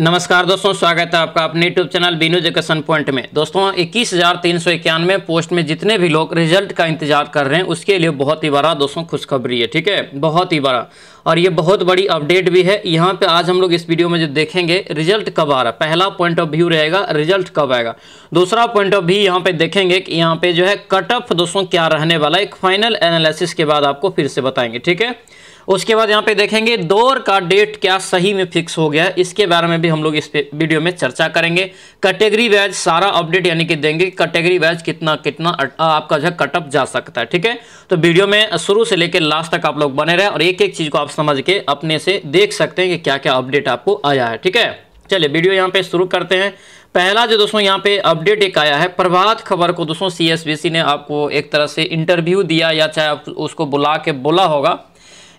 नमस्कार दोस्तों स्वागत है आपका अपने YouTube channel Binu education point में दोस्तों इक्कीस हज़ार तीन सौ इक्यानवे पोस्ट में जितने भी लोग रिजल्ट का इंतजार कर रहे हैं उसके लिए बहुत ही बड़ा दोस्तों खुशखबरी है ठीक है बहुत ही बड़ा और ये बहुत बड़ी अपडेट भी है यहाँ पे आज हम लोग इस वीडियो में जो देखेंगे रिजल्ट कब आ रहा है पहला पॉइंट ऑफ व्यू रहेगा रिजल्ट कब आएगा दूसरा पॉइंट ऑफ व्यू यहाँ पे देखेंगे कि यहाँ पे जो है कट ऑफ दोस्तों क्या रहने वाला एक फाइनल एनालिसिस के बाद आपको फिर से बताएंगे ठीक है उसके बाद यहाँ पे देखेंगे दौर का डेट क्या सही में फिक्स हो गया है इसके बारे में भी हम लोग इस वीडियो में चर्चा करेंगे कैटेगरी वाइज सारा अपडेट यानी कि देंगे कैटेगरी वाइज कितना कितना आपका जो कटअप जा सकता है ठीक है तो वीडियो में शुरू से लेकर लास्ट तक आप लोग बने रहे और एक एक चीज़ को आप समझ के अपने से देख सकते हैं कि क्या क्या अपडेट आपको आया है ठीक है चलिए वीडियो यहाँ पे शुरू करते हैं पहला जो दोस्तों यहाँ पे अपडेट एक आया है प्रभात खबर को दोस्तों सीएसबीसी ने आपको एक तरह से इंटरव्यू दिया या चाहे आप उसको बुला के बोला होगा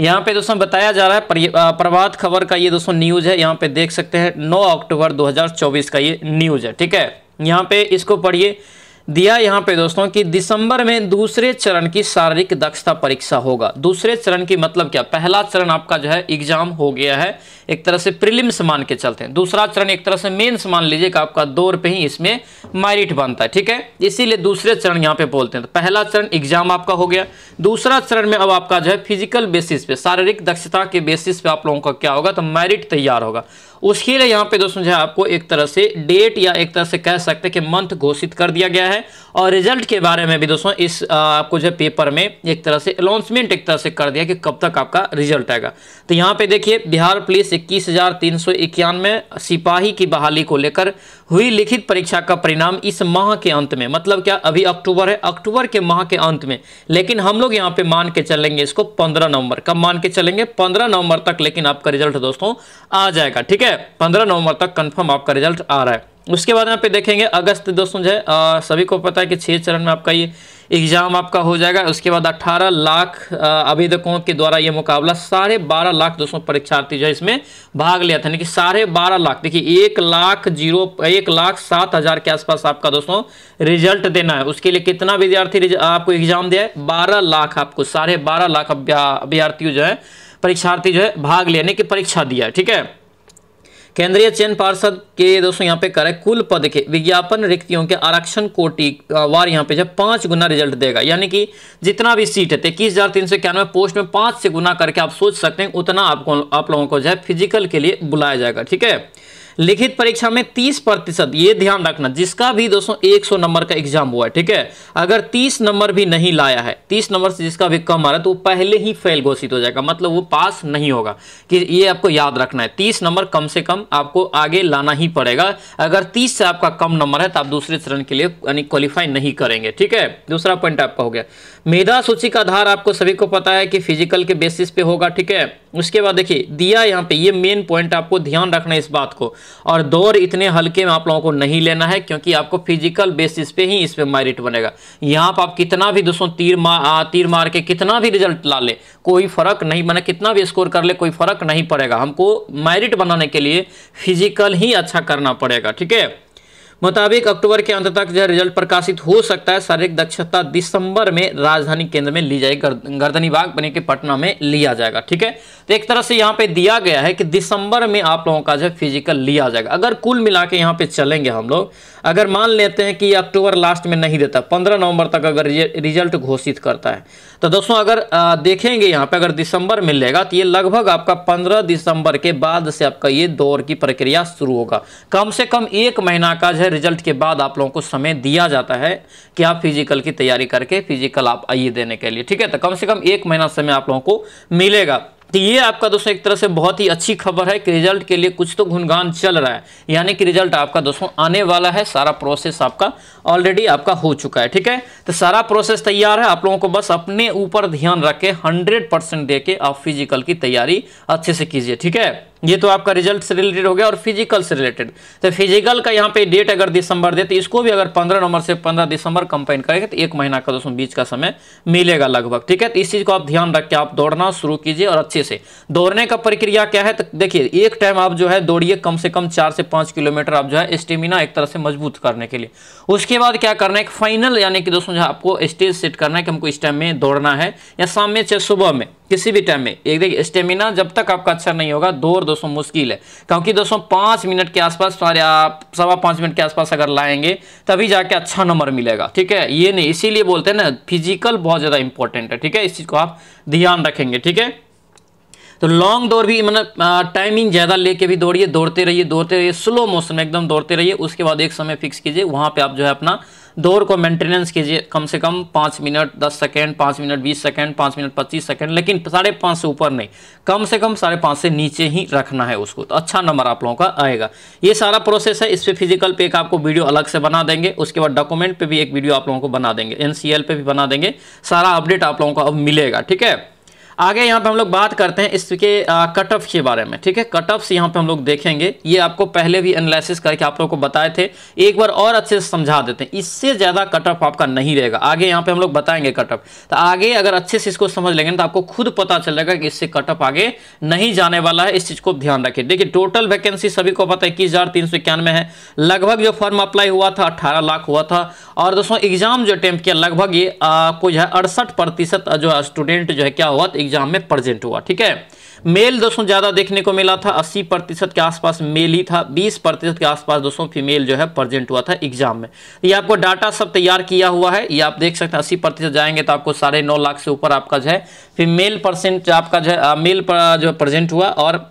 यहाँ पे दोस्तों बताया जा रहा है प्रभात खबर का ये दोस्तों न्यूज़ है यहाँ पे देख सकते हैं 9 अक्टूबर 2024 का ये न्यूज़ है ठीक है यहाँ पे इसको पढ़िए दिया यहाँ पे दोस्तों कि दिसंबर में दूसरे चरण की शारीरिक दक्षता परीक्षा होगा दूसरे चरण की मतलब क्या पहला चरण आपका जो है एग्जाम हो गया है एक तरह से प्रिलिम समान के चलते हैं दूसरा चरण एक तरह से मेन समान लीजिएगा आपका दो रुपये ही इसमें मैरिट बनता है ठीक है इसीलिए दूसरे चरण यहाँ पे बोलते हैं तो पहला चरण एग्जाम आपका हो गया दूसरा चरण में अब आपका जो है फिजिकल बेसिस पे शारीरिक दक्षता के बेसिस पे आप लोगों का क्या होगा तो मैरिट तैयार होगा उसके लिए यहाँ पे दोस्तों जो है आपको एक तरह से डेट या एक तरह से कह सकते हैं कि मंथ घोषित कर दिया गया है है और रिजल्ट के बारे में भी दोस्तों इस आपको जो पेपर में एक तरह से अनाउंसमेंट एक तरह से कर दिया कि कब तक आपका रिजल्ट आएगा तो यहाँ पे देखिए बिहार पुलिस इक्कीस सिपाही की बहाली को लेकर हुई लिखित परीक्षा का परिणाम इस माह के अंत में मतलब क्या अभी अक्टूबर है अक्टूबर के माह के अंत में लेकिन हम लोग यहाँ पे मान के चलेंगे इसको पंद्रह नवंबर कब मान के चलेंगे पंद्रह नवंबर तक लेकिन आपका रिजल्ट दोस्तों आ जाएगा ठीक है पंद्रह नवंबर तक कन्फर्म आपका रिजल्ट आ रहा है उसके बाद यहाँ पे देखेंगे अगस्त दोस्तों जो है सभी को पता है कि छः चरण में आपका ये एग्ज़ाम आपका हो जाएगा उसके बाद 18 लाख अभिधकों के द्वारा ये मुकाबला साढ़े बारह लाख दोस्तों परीक्षार्थी जो है इसमें भाग लिया था यानी कि साढ़े बारह लाख देखिए एक लाख जीरो एक लाख सात हज़ार के आसपास आपका दोस्तों रिजल्ट देना है उसके लिए कितना विद्यार्थी आपको एग्ज़ाम दिया है बारह लाख आपको साढ़े बारह लाख अभ्यार्थियों जो है परीक्षार्थी जो है भाग लिया यानी कि परीक्षा दिया ठीक है केंद्रीय चयन पार्षद के दोस्तों यहाँ पे करे कुल पद के विज्ञापन रिक्तियों के आरक्षण कोटि वार यहाँ पे जब पांच गुना रिजल्ट देगा यानी कि जितना भी सीट है इक्कीस हज़ार तीन सौ इक्यानवे पोस्ट में पांच से गुना करके आप सोच सकते हैं उतना आपको आप लोगों को जो है फिजिकल के लिए बुलाया जाएगा ठीक है लिखित परीक्षा में 30 प्रतिशत ये ध्यान रखना जिसका भी दोस्तों 100 नंबर का एग्जाम हुआ है ठीक है अगर 30 नंबर भी नहीं लाया है 30 नंबर से जिसका भी कम आ रहा है तो वो पहले ही फेल घोषित हो जाएगा मतलब वो पास नहीं होगा कि ये आपको याद रखना है तीस नंबर कम से कम आपको आगे लाना ही पड़ेगा अगर तीस से आपका कम नंबर है तो आप दूसरे चरण के लिए यानी क्वालिफाई नहीं करेंगे ठीक है दूसरा पॉइंट आपका हो गया मेधा सूची का आधार आपको सभी को पता है कि फिजिकल के बेसिस पे होगा ठीक है उसके बाद देखिए दिया यहाँ पे ये मेन पॉइंट आपको ध्यान रखना है इस बात को और दौर इतने हल्के में आप लोगों को नहीं लेना है क्योंकि आपको फिजिकल बेसिस पे ही इस पर मैरिट बनेगा यहाँ पर आप कितना भी दोस्तों तीर मार तीर मार के कितना भी रिजल्ट ला ले कोई फर्क नहीं बने कितना भी स्कोर कर ले कोई फर्क नहीं पड़ेगा हमको मैरिट बनाने के लिए फिजिकल ही अच्छा करना पड़ेगा ठीक है मुताबिक अक्टूबर के अंत तक यह रिजल्ट प्रकाशित हो सकता है शारीरिक दक्षता दिसंबर में राजधानी केंद्र में ली जाएगी गर्दनी बाग बने के पटना में लिया जाएगा ठीक है तो एक तरह से यहाँ पे दिया गया है कि दिसंबर में आप लोगों का जो फिजिकल लिया जाएगा अगर कुल मिला के यहाँ पे चलेंगे हम लोग अगर मान लेते हैं कि अक्टूबर लास्ट में नहीं देता पंद्रह नवंबर तक अगर रिजल्ट घोषित करता है तो दोस्तों अगर देखेंगे यहाँ पे अगर दिसंबर मिलेगा तो ये लगभग आपका पंद्रह दिसंबर के बाद से आपका ये दौर की प्रक्रिया शुरू होगा कम से कम एक महीना का जो है रिजल्ट के बाद आप लोगों को समय दिया जाता है कि आप फिजिकल की तैयारी करके फिजिकल आप आइए देने के लिए ठीक है तो कम से कम एक महीना समय आप लोगों को मिलेगा तो ये आपका दोस्तों एक तरह से बहुत ही अच्छी खबर है कि रिजल्ट के लिए कुछ तो गुनगान चल रहा है यानी कि रिजल्ट आपका दोस्तों आने वाला है सारा प्रोसेस आपका ऑलरेडी आपका हो चुका है ठीक है तो सारा प्रोसेस तैयार है आप लोगों को बस अपने ऊपर ध्यान के हंड्रेड परसेंट दे आप फिजिकल की तैयारी अच्छे से कीजिए ठीक है ये तो आपका रिजल्ट से रिलेटेड हो गया और फिजिकल से रिलेटेड तो फिजिकल का यहाँ पे डेट अगर दिसंबर दे तो इसको भी अगर 15 नवंबर से 15 दिसंबर कंपेन करेंगे तो एक महीना का दोस्तों बीच का समय मिलेगा लगभग ठीक है तो इस चीज़ को आप ध्यान रख के आप दौड़ना शुरू कीजिए और अच्छे से दौड़ने का प्रक्रिया क्या है तो देखिए एक टाइम आप जो है दौड़िए कम से कम चार से पाँच किलोमीटर आप जो है स्टेमिना एक तरह से मजबूत करने के लिए उसके बाद क्या करना है फाइनल यानी कि दोस्तों जो आपको स्टेज सेट करना है कि हमको इस टाइम में दौड़ना है या शाम में चाहे सुबह में किसी भी टाइम में एक देखिए स्टेमिना जब तक आपका अच्छा नहीं होगा दौड़ दोस्तों मुश्किल है क्योंकि दोस्तों पाँच मिनट के आसपास सारे आप सवा पाँच मिनट के आसपास अगर लाएंगे तभी जाके अच्छा नंबर मिलेगा ठीक है ये नहीं इसीलिए बोलते हैं ना फिजिकल बहुत ज़्यादा इंपॉर्टेंट है ठीक है इस चीज़ को आप ध्यान रखेंगे ठीक है तो लॉन्ग दौड़ भी मतलब टाइमिंग ज़्यादा लेके भी दौड़िए दौड़ते रहिए दौड़ते रहिए स्लो मोशन में एकदम दौड़ते रहिए उसके बाद एक समय फिक्स कीजिए वहाँ पर आप जो है अपना दौड़ को मेंटेनेंस कीजिए कम से कम पाँच मिनट दस सेकेंड पाँच मिनट बीस सेकेंड पाँच मिनट पच्चीस सेकेंड लेकिन साढ़े पाँच से ऊपर नहीं कम से कम साढ़े पाँच से नीचे ही रखना है उसको तो अच्छा नंबर आप लोगों का आएगा ये सारा प्रोसेस है इस पर फिजिकल पे एक आपको वीडियो अलग से बना देंगे उसके बाद डॉक्यूमेंट पर भी एक वीडियो आप लोगों को बना देंगे एन पे भी बना देंगे सारा अपडेट आप लोगों को अब मिलेगा ठीक है आगे यहाँ पे हम लोग बात करते हैं इसके कट ऑफ के बारे में ठीक है कट ऑफ्स यहाँ पे हम लोग देखेंगे ये आपको पहले भी एनालिसिस करके आप लोग को बताए थे एक बार और अच्छे से समझा देते हैं इससे ज़्यादा कट ऑफ आपका नहीं रहेगा आगे यहाँ पे हम लोग बताएंगे कट ऑफ तो आगे अगर अच्छे से इसको समझ लेंगे तो आपको खुद पता चलेगा कि इससे कट ऑफ आगे नहीं जाने वाला है इस चीज़ को ध्यान रखिए देखिए टोटल वैकेंसी सभी को पता है इक्कीस है लगभग जो फॉर्म अप्लाई हुआ था अट्ठारह लाख हुआ था और दोस्तों एग्जाम जो अटेम्प किया लगभग ये कुछ है अड़सठ जो स्टूडेंट जो है क्या हुआ एग्जाम में प्रेजेंट हुआ ठीक है मेल दोस्तों ज़्यादा देखने को मिला था 80 प्रतिशत के आसपास मेल ही था 20 प्रतिशत के आसपास दोस्तों फीमेल जो है प्रेजेंट हुआ था एग्जाम में ये आपको डाटा सब तैयार किया हुआ है ये आप देख सकते हैं अस्सी प्रतिशत जाएंगे तो आपको साढ़े नौ लाख से ऊपर आपका जो है फीमेल परसेंट आपका जो है मेल जो है प्रेजेंट हुआ और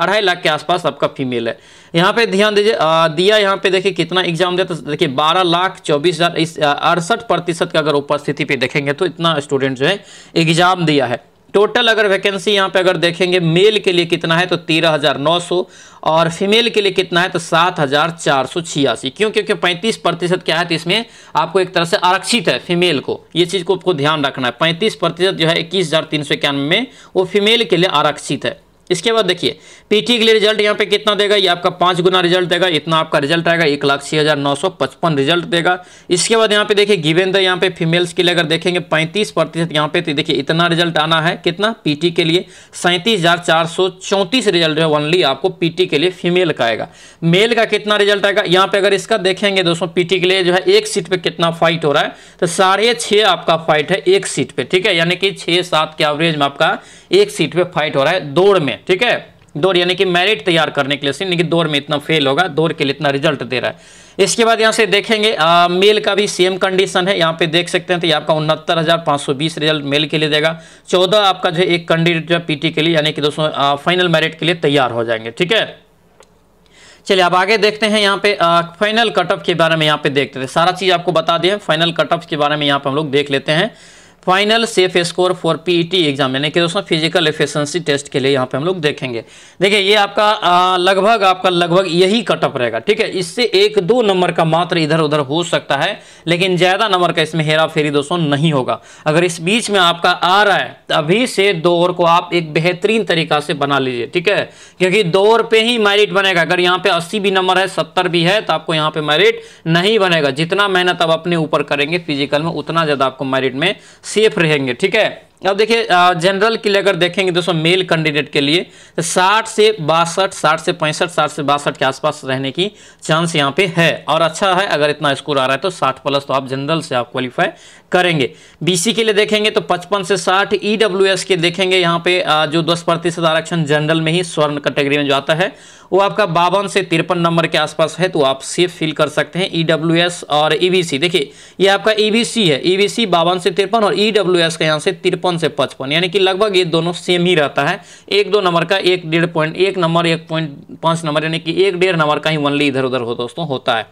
अढ़ाई लाख के आसपास आपका फीमेल है यहाँ पे ध्यान दीजिए दिया यहाँ पे देखिए कितना एग्जाम दिया तो देखिए बारह लाख चौबीस हज़ार अड़सठ प्रतिशत का अगर उपस्थिति पे देखेंगे तो इतना स्टूडेंट जो है एग्जाम दिया है टोटल अगर वैकेंसी यहाँ पे अगर देखेंगे मेल के लिए कितना है तो तेरह हज़ार नौ सौ और फीमेल के लिए कितना है तो सात हज़ार चार सौ छियासी क्यों क्योंकि पैंतीस प्रतिशत क्या है तो इसमें आपको एक तरह से आरक्षित है फीमेल को ये चीज़ को आपको ध्यान रखना है पैंतीस प्रतिशत जो है इक्कीस हज़ार तीन सौ इक्यानवे में वो फीमेल के लिए आरक्षित है इसके बाद देखिए पीटी के लिए रिजल्ट यहाँ पे कितना देगा ये आपका पांच गुना रिजल्ट देगा इतना आपका रिजल्ट आएगा एक लाख छह हज़ार नौ सौ पचपन रिजल्ट देगा इसके बाद यहाँ पे देखिए गिवेन द यहाँ पे फीमेल्स के लिए अगर देखेंगे पैंतीस प्रतिशत यहाँ पे तो देखिए इतना रिजल्ट आना है कितना पीटी के लिए सैंतीस हज़ार चार सौ चौंतीस रिजल्ट है ओनली आपको पीटी के लिए फीमेल का आएगा मेल का कितना रिजल्ट आएगा यहाँ पे अगर इसका देखेंगे दोस्तों पीटी के लिए जो है एक सीट पर कितना फाइट हो रहा है तो साढ़े छः आपका फाइट है एक सीट पर ठीक है यानी कि छह सात के एवरेज में आपका एक सीट पर फाइट हो रहा है दौड़ में ठीक है दौर यानी कि मेरिट तैयार करने के लिए सीन कि दौर में इतना फेल होगा दौर के लिए इतना रिजल्ट दे रहा है इसके बाद यहाँ से देखेंगे आ, मेल का भी सेम कंडीशन है यहाँ पे देख सकते हैं तो ये आपका उनहत्तर हज़ार पाँच सौ बीस रिजल्ट मेल के लिए देगा चौदह आपका जो एक कैंडिडेट जो पीटी के लिए यानी कि दोस्तों फाइनल मेरिट के लिए तैयार हो जाएंगे ठीक है चलिए आप आगे देखते हैं यहाँ पे आ, फाइनल कटअप के बारे में यहाँ पे देखते थे सारा चीज़ आपको बता दिया फाइनल कटअप के बारे में यहाँ पे हम लोग देख लेते हैं final safe score for PET exam यानी कि दोस्तों फिजिकल एफिशिएंसी टेस्ट के लिए यहाँ पे हम लोग देखेंगे देखिए ये आपका लगभग आपका लगभग यही कटअप रहेगा ठीक है इससे एक दो नंबर का मात्र इधर उधर हो सकता है लेकिन ज़्यादा नंबर का इसमें हेरा फेरी दोस्तों नहीं होगा अगर इस बीच में आपका आ रहा है तो अभी से दौर को आप एक बेहतरीन तरीका से बना लीजिए ठीक है क्योंकि दौर पर ही मेरिट बनेगा अगर यहाँ पे अस्सी भी नंबर है सत्तर भी है तो आपको यहाँ पे मेरिट नहीं बनेगा जितना मेहनत आप अपने ऊपर करेंगे फिजिकल में उतना ज़्यादा आपको मेरिट में सेफ रहेंगे ठीक है अब देखिए जनरल के लिए अगर देखेंगे दोस्तों मेल कैंडिडेट के लिए तो 60 से बासठ 60 से पैंसठ 60 से बासठ के आसपास रहने की चांस यहाँ पे है और अच्छा है अगर इतना स्कोर आ रहा है तो 60 प्लस तो आप जनरल से आप क्वालिफाई करेंगे बीसी के लिए देखेंगे तो 55 से 60 ईडब्ल्यूएस e के देखेंगे यहाँ पे जो दस प्रतिशत आरक्षण जनरल में ही स्वर्ण कैटेगरी में जो आता है वो आपका बावन से तिरपन नंबर के आसपास है तो आप सेफ फील कर सकते हैं ई e और ई e देखिए ये आपका ई e है ई सी बावन से तिरपन और ई का यहाँ से तिरपन से पचपन यानी कि लगभग ये दोनों सेम ही रहता है एक दो नंबर का एक डेढ़ पॉइंट एक नंबर एक पॉइंट पाँच नंबर यानी कि एक डेढ़ नंबर का ही वनली इधर उधर हो दोस्तों होता है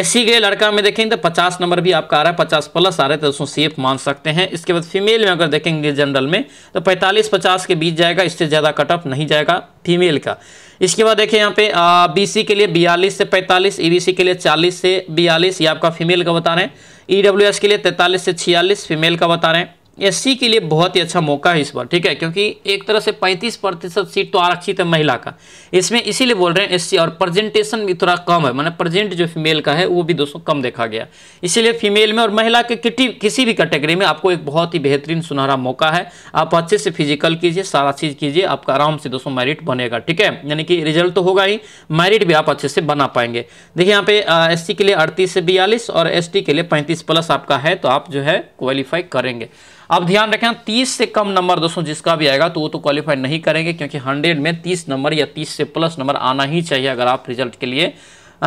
एस के लड़का में देखेंगे तो 50 नंबर भी आपका आ रहा है 50 प्लस आ रहा है तो दोस्तों सेफ मान सकते हैं इसके बाद फीमेल में अगर देखेंगे जनरल में तो 45-50 के बीच जाएगा इससे ज़्यादा कट ऑफ नहीं जाएगा फीमेल का इसके बाद देखिए यहाँ पे बीसी के लिए बयालीस से पैंतालीस ईबीसी e के लिए चालीस से बयालीस ये आपका फीमेल का बता रहे हैं ईडब्ल्यूएस e के लिए तैंतालीस से छियालीस फीमेल का बता रहे हैं एससी के लिए बहुत ही अच्छा मौका है इस बार ठीक है क्योंकि एक तरह से 35 प्रतिशत सीट तो आरक्षित है महिला का इसमें इसीलिए बोल रहे हैं एससी और प्रेजेंटेशन भी थोड़ा कम है मैंने प्रेजेंट जो फीमेल का है वो भी दोस्तों कम देखा गया इसीलिए फीमेल में और महिला के किसी भी कैटेगरी में आपको एक बहुत ही बेहतरीन सुनहरा मौका है आप अच्छे से फिजिकल कीजिए सारा चीज़ कीजिए आपका आराम से दोस्तों मैरिट बनेगा ठीक है यानी कि रिजल्ट तो होगा ही मैरिट भी आप अच्छे से बना पाएंगे देखिए यहाँ पे एस के लिए अड़तीस से बयालीस और एस के लिए पैंतीस प्लस आपका है तो आप जो है क्वालिफाई करेंगे अब ध्यान रखें तीस से कम नंबर दोस्तों जिसका भी आएगा तो वो तो क्वालिफाई नहीं करेंगे क्योंकि हंड्रेड में तीस नंबर या तीस से प्लस नंबर आना ही चाहिए अगर आप रिजल्ट के लिए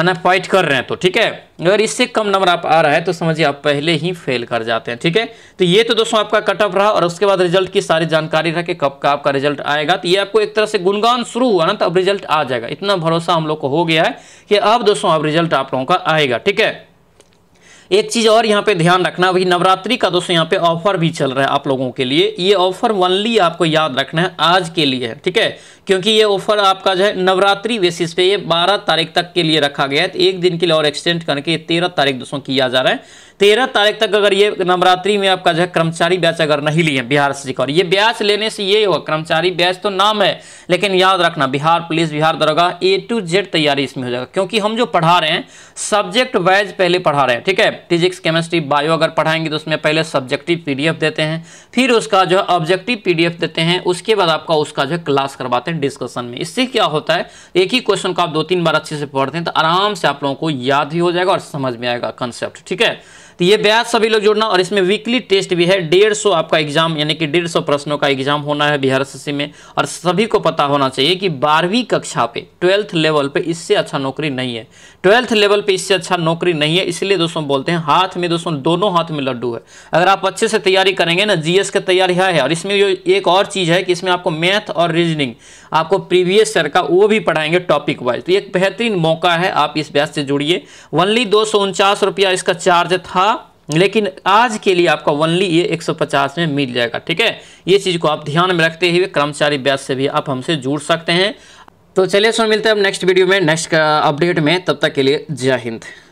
ना फाइट कर रहे हैं तो ठीक है अगर इससे कम नंबर आप आ रहा है तो समझिए आप पहले ही फेल कर जाते हैं ठीक है तो ये तो दोस्तों आपका कट ऑफ रहा और उसके बाद रिजल्ट की सारी जानकारी रहा कि कब का आपका रिजल्ट आएगा तो ये आपको एक तरह से गुणगान शुरू हुआ ना तो अब रिजल्ट आ जाएगा इतना भरोसा हम लोग को हो गया है कि अब दोस्तों अब रिजल्ट आप लोगों का आएगा ठीक है एक चीज़ और यहाँ पे ध्यान रखना भाई नवरात्रि का दोस्तों यहाँ पे ऑफर भी चल रहा है आप लोगों के लिए ये ऑफर वनली आपको याद रखना है आज के लिए ठीक है क्योंकि ये ऑफर आपका जो है नवरात्रि बेसिस पे ये बारह तारीख तक के लिए रखा गया है तो एक दिन के लिए और एक्सटेंड करके तेरह तारीख दोस्तों किया जा रहा है तेरह तारीख तक अगर ये नवरात्रि में आपका जो है कर्मचारी ब्याज अगर नहीं लिए बिहार से और ये ब्याज लेने से ये होगा कर्मचारी ब्याज तो नाम है लेकिन याद रखना बिहार पुलिस बिहार दरोगा ए टू जेड तैयारी इसमें हो जाएगा क्योंकि हम जो पढ़ा रहे हैं सब्जेक्ट वाइज पहले पढ़ा रहे हैं ठीक है फिजिक्स केमिस्ट्री बायो अगर पढ़ाएंगे तो उसमें पहले सब्जेक्टिव पी देते हैं फिर उसका जो है ऑब्जेक्टिव पी देते हैं उसके बाद आपका उसका जो है क्लास करवाते हैं डिस्कशन में इससे क्या होता है एक ही क्वेश्चन को आप दो तीन बार अच्छे से पढ़ते हैं तो आराम से आप लोगों को याद भी हो जाएगा और समझ में आएगा कंसेप्ट ठीक है तो ये ब्याज सभी लोग जुड़ना और इसमें वीकली टेस्ट भी है डेढ़ सौ आपका एग्जाम यानी कि डेढ़ सौ प्रश्नों का एग्जाम होना है बिहार एस में और सभी को पता होना चाहिए कि बारहवीं कक्षा पे ट्वेल्थ लेवल पे इससे अच्छा नौकरी नहीं है ट्वेल्थ लेवल पे इससे अच्छा नौकरी नहीं है इसलिए दोस्तों बोलते हैं हाथ में दोस्तों दोनों हाथ में लड्डू है अगर आप अच्छे से तैयारी करेंगे ना जीएस की तैयारी है, और इसमें जो एक और चीज़ है कि इसमें आपको मैथ और रीजनिंग आपको प्रीवियस ईयर का वो भी पढ़ाएंगे टॉपिक वाइज तो एक बेहतरीन मौका है आप इस ब्याज से जुड़िए वनली दो इसका चार्ज था हम्म। लेकिन आज के लिए आपका वनली ये 150 में मिल जाएगा ठीक है ये चीज़ को आप ध्यान में रखते हुए कर्मचारी ब्याज से भी आप हमसे जुड़ सकते हैं तो चलिए सो मिलते हैं अब नेक्स्ट वीडियो में नेक्स्ट अपडेट में तब तक के लिए जय हिंद